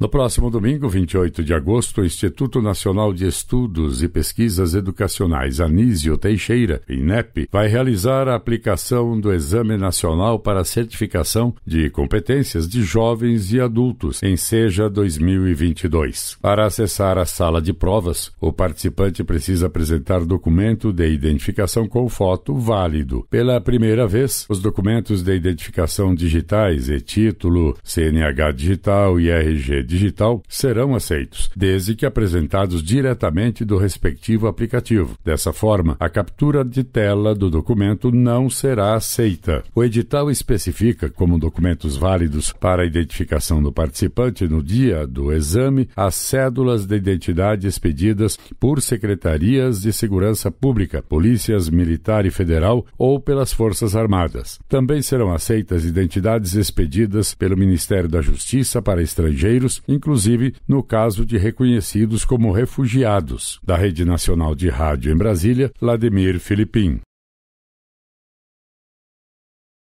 No próximo domingo, 28 de agosto, o Instituto Nacional de Estudos e Pesquisas Educacionais Anísio Teixeira, INEP, vai realizar a aplicação do Exame Nacional para Certificação de Competências de Jovens e Adultos em SEJA 2022. Para acessar a sala de provas, o participante precisa apresentar documento de identificação com foto válido. Pela primeira vez, os documentos de identificação digitais e título, CNH digital e RG digital serão aceitos, desde que apresentados diretamente do respectivo aplicativo. Dessa forma, a captura de tela do documento não será aceita. O edital especifica como documentos válidos para a identificação do participante no dia do exame as cédulas de identidade expedidas por secretarias de segurança pública, polícias militar e federal ou pelas Forças Armadas. Também serão aceitas identidades expedidas pelo Ministério da Justiça para estrangeiros inclusive no caso de reconhecidos como refugiados. Da Rede Nacional de Rádio em Brasília, Vladimir Filipim.